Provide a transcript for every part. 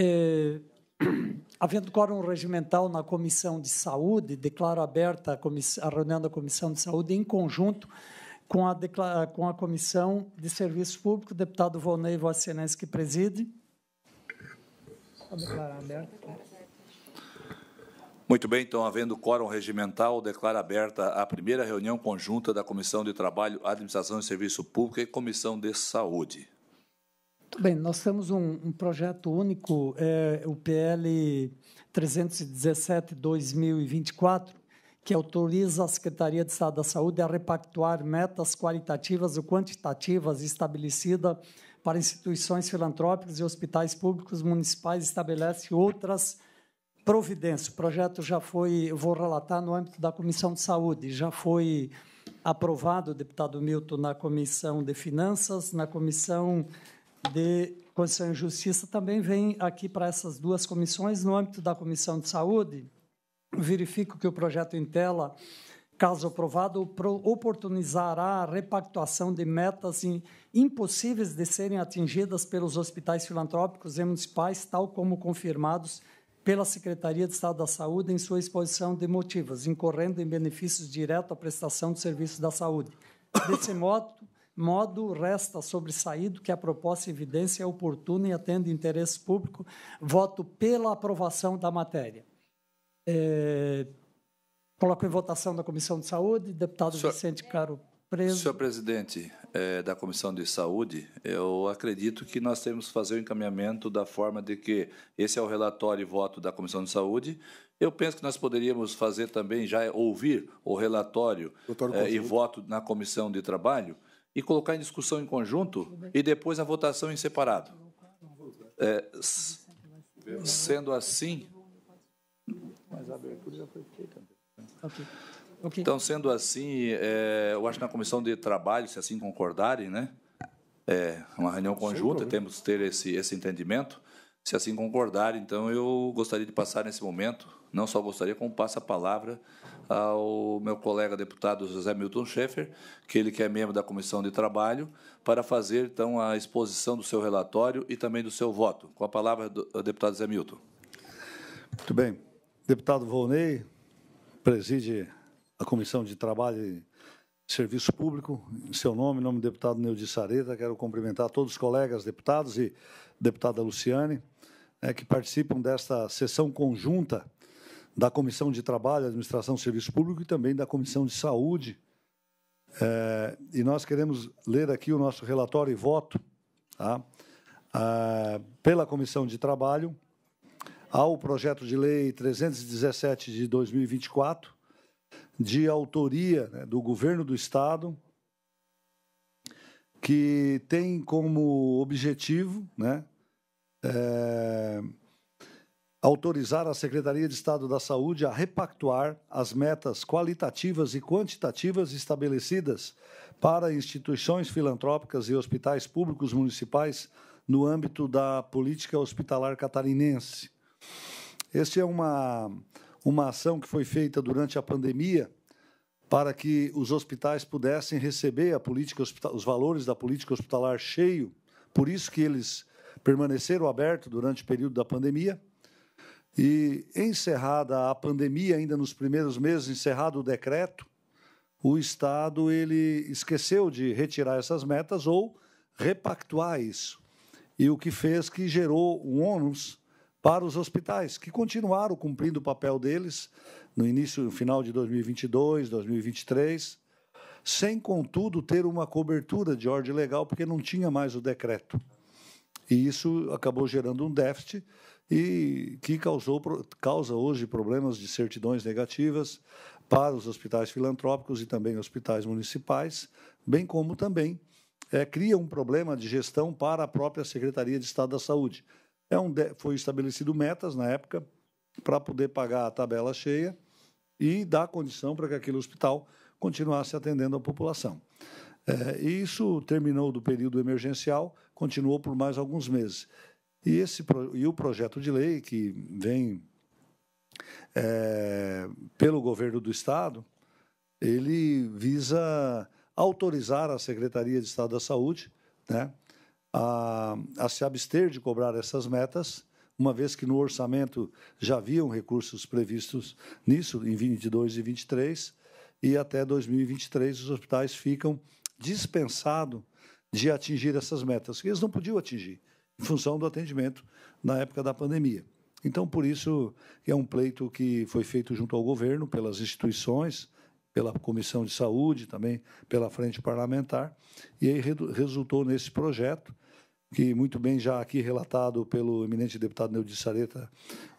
É, havendo quórum regimental na Comissão de Saúde, declaro aberta a, a reunião da Comissão de Saúde em conjunto com a, com a Comissão de Serviço Público. Deputado Volney, Vossa que preside. Muito bem, então, havendo quórum regimental, declaro aberta a primeira reunião conjunta da Comissão de Trabalho, Administração e Serviço Público e Comissão de Saúde. Muito bem, nós temos um, um projeto único, é, o PL 317-2024, que autoriza a Secretaria de Estado da Saúde a repactuar metas qualitativas ou quantitativas estabelecida para instituições filantrópicas e hospitais públicos municipais, estabelece outras providências. O projeto já foi, eu vou relatar, no âmbito da Comissão de Saúde, já foi aprovado, deputado Milton, na Comissão de Finanças, na Comissão de Constituição e Justiça também vem aqui para essas duas comissões. No âmbito da Comissão de Saúde, verifico que o projeto em tela, caso aprovado, oportunizará a repactuação de metas impossíveis de serem atingidas pelos hospitais filantrópicos e municipais, tal como confirmados pela Secretaria de Estado da Saúde em sua exposição de motivos, incorrendo em benefícios diretos à prestação de serviços da saúde. Desse modo, modo resta sobressaído que a proposta em evidência é oportuna e atende interesse público, voto pela aprovação da matéria. É, coloco em votação da Comissão de Saúde, deputado senhor, Vicente Caro preso. Senhor presidente é, da Comissão de Saúde, eu acredito que nós temos que fazer o encaminhamento da forma de que esse é o relatório e voto da Comissão de Saúde eu penso que nós poderíamos fazer também já ouvir o relatório é, e voto na comissão de trabalho e colocar em discussão em conjunto e depois a votação em separado. É, sendo assim. Mas a abertura já foi feita. Então, sendo assim, é, eu acho que na comissão de trabalho, se assim concordarem, né? É uma reunião conjunta, temos que ter esse, esse entendimento. Se assim concordarem, então eu gostaria de passar nesse momento não só gostaria, como passa a palavra ao meu colega deputado José Milton Schaefer, que ele que é membro da Comissão de Trabalho, para fazer, então, a exposição do seu relatório e também do seu voto. Com a palavra, do, deputado José Milton. Muito bem. Deputado Volney preside a Comissão de Trabalho e Serviço Público. Em seu nome, em nome do deputado Neudi Sareta, quero cumprimentar todos os colegas deputados e deputada Luciane, né, que participam desta sessão conjunta da Comissão de Trabalho, Administração e Serviço Público e também da Comissão de Saúde. É, e nós queremos ler aqui o nosso relatório e voto tá? É, pela Comissão de Trabalho ao projeto de lei 317 de 2024, de autoria né, do governo do Estado, que tem como objetivo né, é, autorizar a Secretaria de Estado da Saúde a repactuar as metas qualitativas e quantitativas estabelecidas para instituições filantrópicas e hospitais públicos municipais no âmbito da política hospitalar catarinense. Esta é uma, uma ação que foi feita durante a pandemia para que os hospitais pudessem receber a política os valores da política hospitalar cheio, por isso que eles permaneceram abertos durante o período da pandemia e encerrada a pandemia, ainda nos primeiros meses, encerrado o decreto, o Estado ele esqueceu de retirar essas metas ou repactuar isso. E o que fez que gerou um ônus para os hospitais, que continuaram cumprindo o papel deles no início, e final de 2022, 2023, sem, contudo, ter uma cobertura de ordem legal, porque não tinha mais o decreto. E isso acabou gerando um déficit e que causou, causa hoje problemas de certidões negativas para os hospitais filantrópicos e também hospitais municipais, bem como também é, cria um problema de gestão para a própria Secretaria de Estado da Saúde. É um foi estabelecido metas na época para poder pagar a tabela cheia e dar condição para que aquele hospital continuasse atendendo a população. É, isso terminou do período emergencial, continuou por mais alguns meses. E, esse, e o projeto de lei que vem é, pelo governo do Estado, ele visa autorizar a Secretaria de Estado da Saúde né, a, a se abster de cobrar essas metas, uma vez que no orçamento já haviam recursos previstos nisso, em 22 e 23, e até 2023 os hospitais ficam dispensados de atingir essas metas, que eles não podiam atingir em função do atendimento na época da pandemia. Então, por isso, é um pleito que foi feito junto ao governo, pelas instituições, pela Comissão de Saúde, também pela Frente Parlamentar, e aí resultou nesse projeto, que muito bem já aqui relatado pelo eminente deputado Neudi Sareta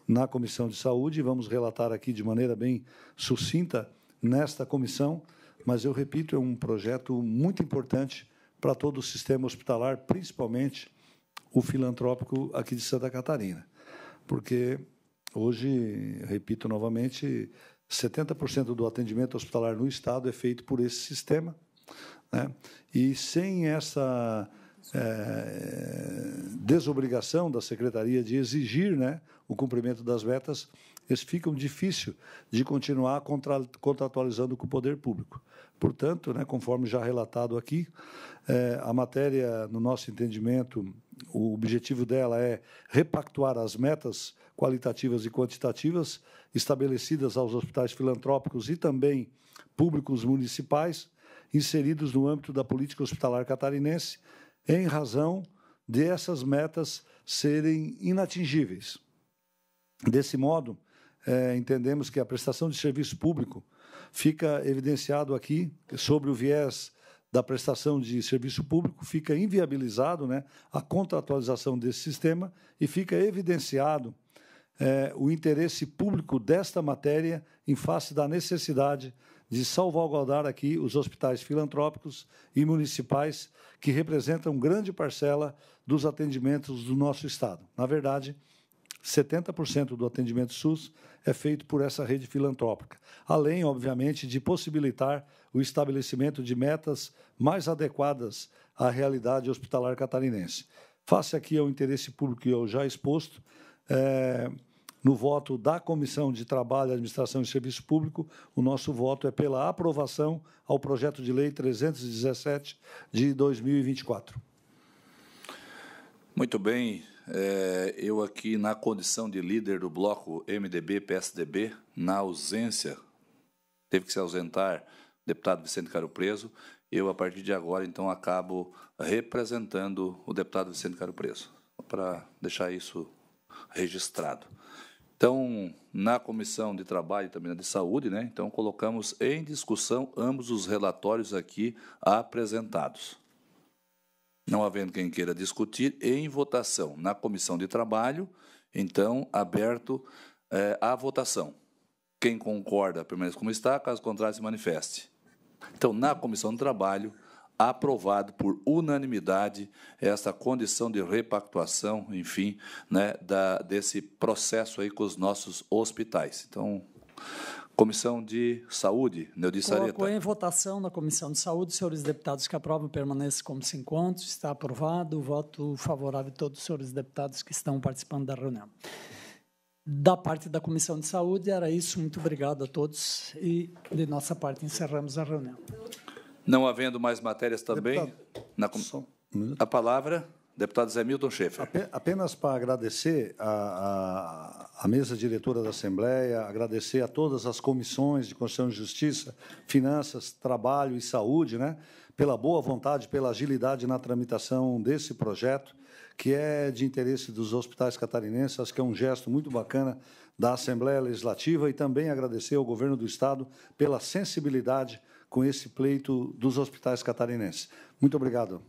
na Comissão de Saúde, vamos relatar aqui de maneira bem sucinta nesta comissão, mas eu repito, é um projeto muito importante para todo o sistema hospitalar, principalmente o filantrópico aqui de Santa Catarina. Porque hoje, repito novamente, 70% do atendimento hospitalar no Estado é feito por esse sistema. Né? E sem essa é, desobrigação da secretaria de exigir né, o cumprimento das metas, eles ficam difícil de continuar contra, contratualizando com o poder público. Portanto, né, conforme já relatado aqui, é, a matéria, no nosso entendimento, o objetivo dela é repactuar as metas qualitativas e quantitativas estabelecidas aos hospitais filantrópicos e também públicos municipais inseridos no âmbito da política hospitalar catarinense, em razão dessas metas serem inatingíveis. Desse modo, é, entendemos que a prestação de serviço público fica evidenciado aqui sobre o viés da prestação de serviço público, fica inviabilizado né, a contratualização desse sistema e fica evidenciado é, o interesse público desta matéria em face da necessidade de salvaguardar aqui os hospitais filantrópicos e municipais que representam grande parcela dos atendimentos do nosso Estado. Na verdade, 70% do atendimento SUS é feito por essa rede filantrópica, além, obviamente, de possibilitar o estabelecimento de metas mais adequadas à realidade hospitalar catarinense. Face aqui ao interesse público que eu já exposto, é, no voto da Comissão de Trabalho, Administração e Serviço Público, o nosso voto é pela aprovação ao projeto de lei 317 de 2024. Muito bem, é, eu aqui na condição de líder do bloco MDB-PSDB, na ausência, teve que se ausentar o deputado Vicente Caro Preso, eu a partir de agora então acabo representando o deputado Vicente Caro Preso, para deixar isso registrado. Então, na comissão de trabalho e também na de saúde, né? Então colocamos em discussão ambos os relatórios aqui apresentados. Não havendo quem queira discutir, em votação na Comissão de Trabalho, então, aberto é, eh, à votação. Quem concorda, permanece como está, caso contrário, se manifeste. Então, na Comissão de Trabalho, aprovado por unanimidade essa condição de repactuação, enfim, né, da, desse processo aí com os nossos hospitais. Então, Comissão de Saúde, Neodice né? Areta. Colocou em votação na Comissão de Saúde. Senhores deputados que aprovam, permaneçam como se encontram. Está aprovado. Voto favorável de todos os senhores deputados que estão participando da reunião. Da parte da Comissão de Saúde, era isso. Muito obrigado a todos. E, de nossa parte, encerramos a reunião. Não havendo mais matérias também, Deputado, na comissão. a palavra. Deputado Zé Milton Schaefer. Apenas para agradecer a, a, a, mesa diretora da Assembleia, agradecer a todas as comissões de Constituição e Justiça, Finanças, Trabalho e Saúde, né, pela boa vontade, pela agilidade na tramitação desse projeto, que é de interesse dos hospitais catarinenses. Acho que é um gesto muito bacana da Assembleia Legislativa e também agradecer ao governo do Estado pela sensibilidade com esse pleito dos hospitais catarinenses. Muito obrigado.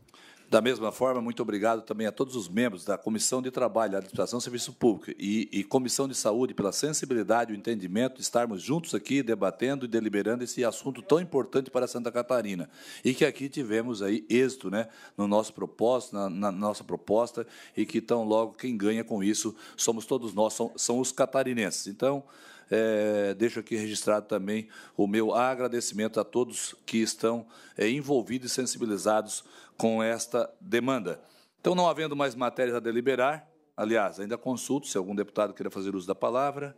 Da mesma forma, muito obrigado também a todos os membros da Comissão de Trabalho, Administração e Serviço Público e, e Comissão de Saúde pela sensibilidade e o entendimento de estarmos juntos aqui debatendo e deliberando esse assunto tão importante para Santa Catarina. E que aqui tivemos aí êxito né, no nosso propósito, na, na nossa proposta, e que tão logo quem ganha com isso somos todos nós, são, são os catarinenses. Então, é, deixo aqui registrado também o meu agradecimento a todos que estão é, envolvidos e sensibilizados com esta demanda. Então, não havendo mais matérias a deliberar, aliás, ainda consulto se algum deputado queira fazer uso da palavra.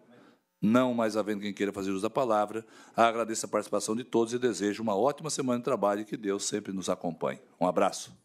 Não mais havendo quem queira fazer uso da palavra, agradeço a participação de todos e desejo uma ótima semana de trabalho e que Deus sempre nos acompanhe. Um abraço.